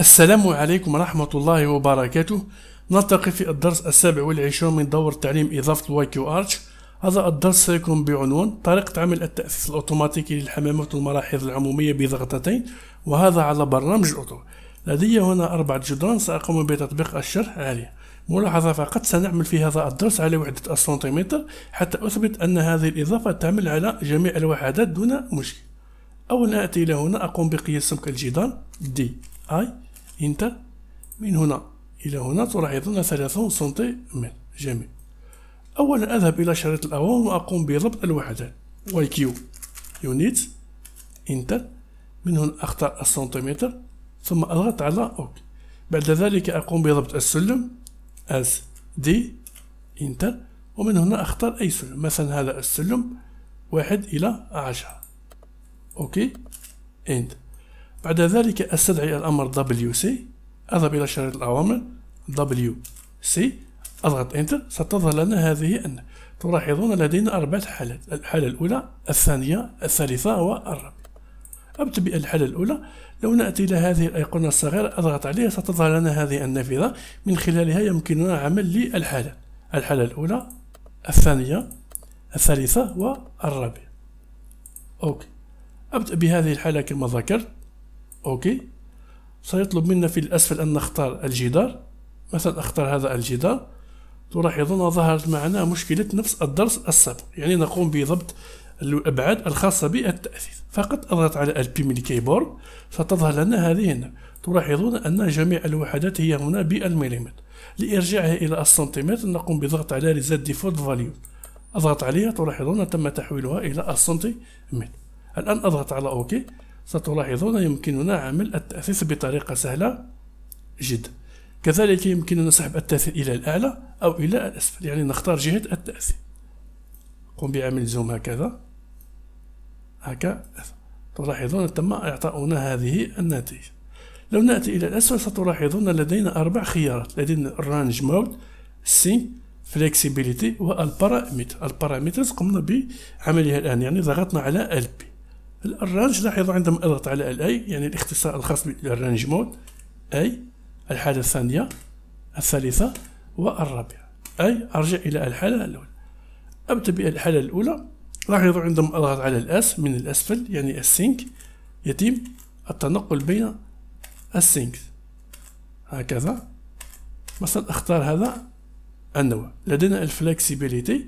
السلام عليكم ورحمة الله وبركاته نلتقي في الدرس السابع والعشرون من دور تعليم إضافة الواي كيو أرتش هذا الدرس سيكون بعنوان طريقة عمل التأسيس الأوتوماتيكي للحمامات والملاحظ العمومية بضغطتين وهذا على برنامج أوتو لدي هنا أربعة جدران سأقوم بتطبيق الشرح عليه ملاحظة فقط سنعمل في هذا الدرس على وحدة السنتيمتر حتى أثبت أن هذه الإضافة تعمل على جميع الوحدات دون مشكل أولا أتي إلى هنا أقوم بقياس سمك الجدار دي أي أنت من هنا إلى هنا تلاحظون ثلاثون سنتيمتر جميل أولا أذهب إلى شريط الاوان وأقوم بضبط الوحدات واي كيو يونيت انتر من هنا أختار السنتيمتر ثم أضغط على أوك بعد ذلك أقوم بضبط السلم أس دي انتر ومن هنا أختار أي سلم مثلا هذا السلم واحد إلى عشرة أوكي انتر بعد ذلك أستدعي الأمر WC أذهب إلى شريط الأوامر WC أضغط إنتر ستظهر لنا هذه أن تلاحظون لدينا أربعة حالات الحالة الأولى الثانية الثالثة والرابعة أبدأ بالحالة الأولى لو نأتي إلى هذه الأيقونة الصغيرة أضغط عليها ستظهر لنا هذه النافذة من خلالها يمكننا عمل للحالة الحالة الأولى الثانية الثالثة والرابعة أوكي أبدأ بهذه الحالة كما ذكرت اوكي سيطلب منا في الاسفل ان نختار الجدار مثلا اختار هذا الجدار تلاحظون ظهرت معنا مشكلة نفس الدرس السابق يعني نقوم بضبط الأبعاد الخاصة بالتأثيث فقط أضغط على البي من الكيبورد ستظهر لنا هذه هنا تلاحظون أن جميع الوحدات هي هنا بالمليمتر لإرجاعها إلى السنتيمتر نقوم بضغط على ريزات ديفولت فاليو أضغط عليها تلاحظون تم تحويلها إلى السنتيمتر الآن أضغط على أوكي ستلاحظون يمكننا عمل التأسيس بطريقة سهلة جدا كذلك يمكننا سحب التأثير إلى الأعلى أو إلى الأسفل يعني نختار جهة التأثير قم بعمل زوم هكذا هكذا تلاحظون تم إعطاؤنا هذه النتيجة لو نأتي إلى الأسفل ستلاحظون لدينا أربع خيارات لدينا الرانج مود سينك فليكسيبيليتي والبارامتر البارامترز قمنا بعملها الآن يعني ضغطنا على البي الرانج لاحظوا عندما اضغط على الاي يعني الاختصار الخاص بالرانج مود اي الحالة الثانية الثالثة والرابعة اي ارجع الى الحالة الاولى ابدأ بالحالة الاولى لاحظوا عندما اضغط على الاس من الاسفل يعني السينك يتم التنقل بين السينك هكذا مثلا اختار هذا النوع لدينا الفلكسيبيليتي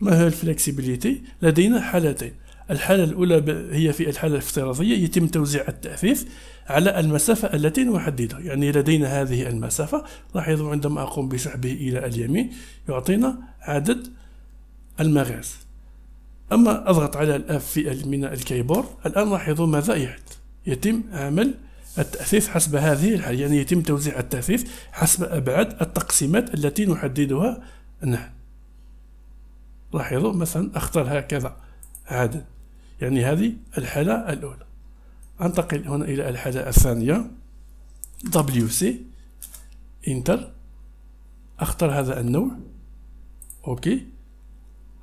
ما هي الفلكسيبيليتي لدينا حالتين الحالة الأولى هي في الحالة الافتراضية يتم توزيع التأثيث على المسافة التي نحددها يعني لدينا هذه المسافة لاحظوا عندما أقوم بسحبه إلى اليمين يعطينا عدد المغاز أما أضغط على الأف في من الكيبورد الآن لاحظوا ماذا يحدث يتم عمل التأثيث حسب هذه الحالة يعني يتم توزيع التأثيث حسب أبعاد التقسيمات التي نحددها نحن لاحظوا مثلا أختار هكذا عدد يعني هذه الحالة الأولى أنتقل هنا إلى الحالة الثانية WC انتر أختار هذا النوع أوكي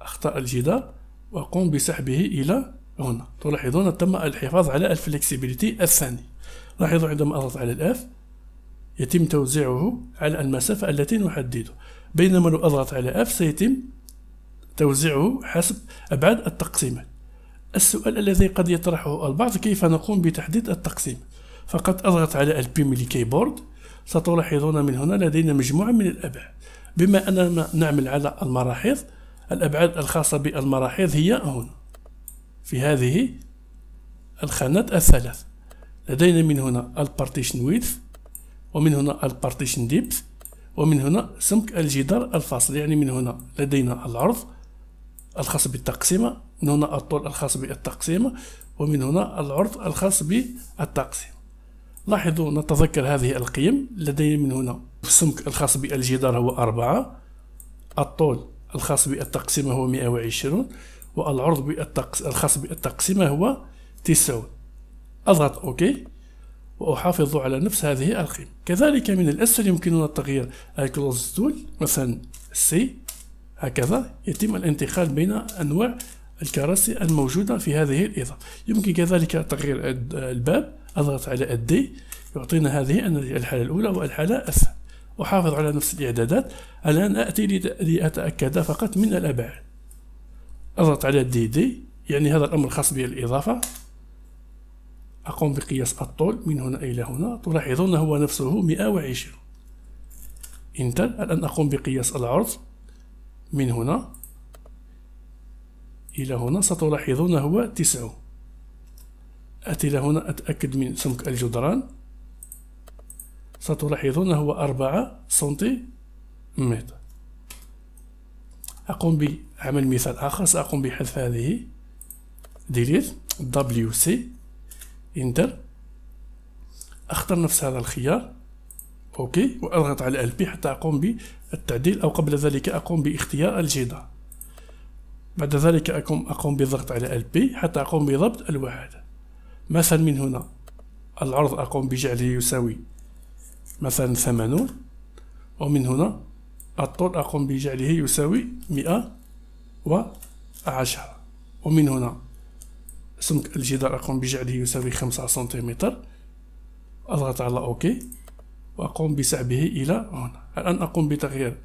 أختار الجدار وأقوم بسحبه إلى هنا تلاحظون تم الحفاظ على الفلكسيبيليتي الثاني لاحظوا عندما أضغط على الأف يتم توزيعه على المسافة التي نحدده بينما لو أضغط على أف سيتم توزيعه حسب أبعاد التقسيمات السؤال الذي قد يطرحه البعض كيف نقوم بتحديد التقسيم فقط أضغط على البيم كيبورد ستلاحظون من هنا لدينا مجموعة من الأبعاد بما أننا نعمل على المراحيض الأبعاد الخاصة بالمراحيض هي هنا في هذه الخانات الثلاث لدينا من هنا البارتيشن ويدث ومن هنا البارتيشن ديبث ومن هنا سمك الجدار الفاصل يعني من هنا لدينا العرض الخاص بالتقسيمة من هنا الطول الخاص بالتقسيمة ومن هنا العرض الخاص بالتقسيم لاحظوا نتذكر هذه القيم لدي من هنا السمك الخاص بالجدار هو أربعة الطول الخاص بالتقسيمة هو 120 والعرض بالتقس... الخاص بالتقسيمة هو 90 أضغط أوكي وأحافظ على نفس هذه القيمة كذلك من الأسفل يمكننا تغيير الكلوز تول مثلا سي هكذا يتم الانتقال بين أنواع الكراسي الموجودة في هذه الإضاءة يمكن كذلك تغيير الباب أضغط على الدي يعطينا هذه الحالة الأولى والحالة الثانية أحافظ على نفس الإعدادات الآن أتي لأتأكد فقط من الأبعاد أضغط على الدي دي يعني هذا الأمر خاص بالإضافة أقوم بقياس الطول من هنا إلى هنا تلاحظون هو نفسه 120 انتر الآن أقوم بقياس العرض من هنا إلى هنا ستلاحظون هو تسعة أتي إلى هنا أتأكد من سمك الجدران ستلاحظون هو أربعة سنتي متر أقوم بعمل مثال آخر سأقوم بحذف هذه ديليت دبليو سي انتر أختر نفس هذا الخيار اوكي واضغط على البي حتى اقوم التعديل أو قبل ذلك أقوم باختيار الجدار بعد ذلك أقوم, أقوم بالضغط على LP حتى أقوم بضبط الوحدة مثلا من هنا العرض أقوم بجعله يساوي مثلا 80 ومن هنا الطول أقوم بجعله يساوي 110 ومن هنا سمك الجدار أقوم بجعله يساوي 5 سنتيمتر أضغط على أوكي وأقوم بسحبه إلى هنا الآن أقوم بتغيير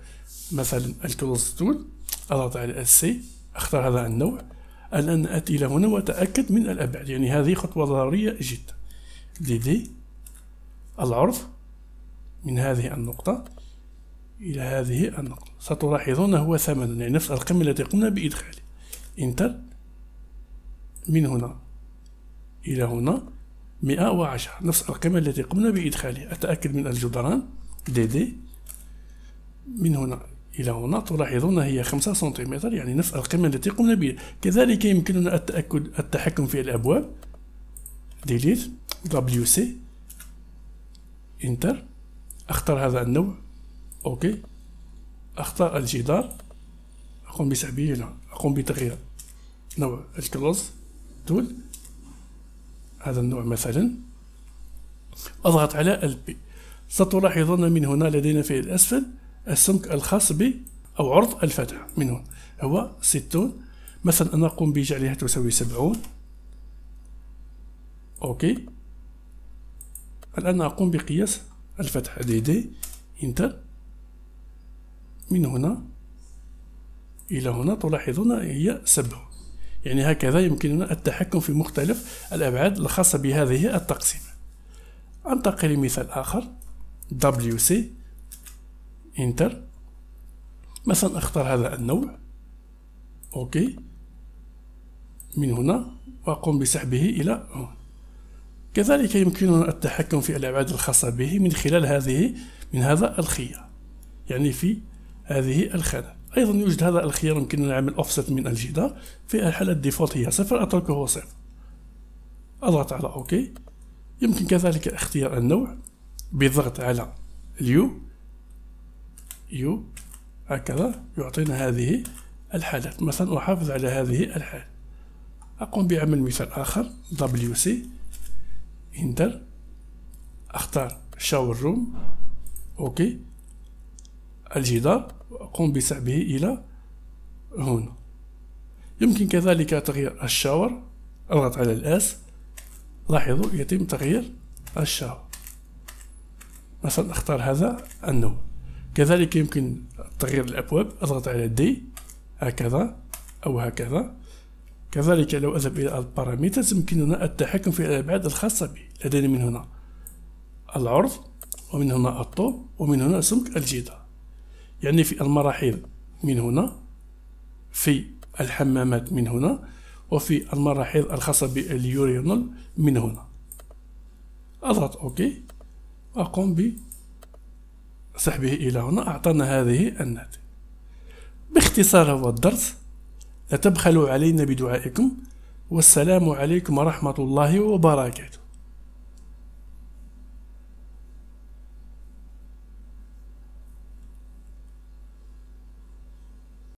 مثلا الكلوز تول أضغط على السي أختار هذا النوع الآن آتي إلى هنا وأتأكد من الأبعاد يعني هذه خطوة ضرورية جدا دي دي العرض من هذه النقطة إلى هذه النقطة ستلاحظون هو ثمن يعني نفس القيمه التي قمنا بإدخاله انتر من هنا إلى هنا 110 نفس القيمة التي قمنا بإدخالها أتأكد من الجدران دي دي من هنا إلى هنا تلاحظون هي 5 سنتيمتر يعني نفس القيمة التي قمنا بها كذلك يمكننا التأكد التحكم في الأبواب ديليت دبليو سي انتر اختار هذا النوع اوكي اختار الجدار اقوم بسحبه هنا اقوم بتغيير نوع الكلوز تول هذا النوع مثلا أضغط على البي ستلاحظون من هنا لدينا في الأسفل السمك الخاص ب أو عرض الفتحة من هنا هو 60 مثلا أنا أقوم بجعلها تساوي 70 أوكي الآن أقوم بقياس الفتحة دي دي انتر من هنا إلى هنا تلاحظون هي 70 يعني هكذا يمكننا التحكم في مختلف الأبعاد الخاصة بهذه التقسيمة أنتقل لمثال آخر WC انتر مثلا اختار هذا النوع اوكي من هنا واقوم بسحبه الى هنا كذلك يمكننا التحكم في الابعاد الخاصه به من خلال هذه من هذا الخيار يعني في هذه الخانه ايضا يوجد هذا الخيار يمكننا عمل اوفست من الجدار في الحاله الديفولت هي صفر اتركه هو صفر اضغط على اوكي يمكن كذلك اختيار النوع بالضغط على اليو يو هكذا يعطينا هذه الحالات مثلا احافظ على هذه الحاله اقوم بعمل مثال اخر دبليو سي انتر اختار شاور روم اوكي الجدار اقوم بسحبه إلى هنا يمكن كذلك تغيير الشاور اضغط على الأس لاحظوا يتم تغيير الشاور مثلا اختار هذا النوع كذلك يمكن تغيير الأبواب اضغط على دي هكذا أو هكذا كذلك لو أذهب إلى الباراميترز يمكننا التحكم في الأبعاد الخاصة بي لدينا من هنا العرض ومن هنا الطول ومن هنا سمك الجدار يعني في المراحيض من هنا في الحمامات من هنا وفي المراحيض الخاصة باليورينال من هنا أضغط أوكي أقوم بسحبه إلى هنا أعطانا هذه الناتج باختصار هو الدرس لا تبخلوا علينا بدعائكم والسلام عليكم ورحمة الله وبركاته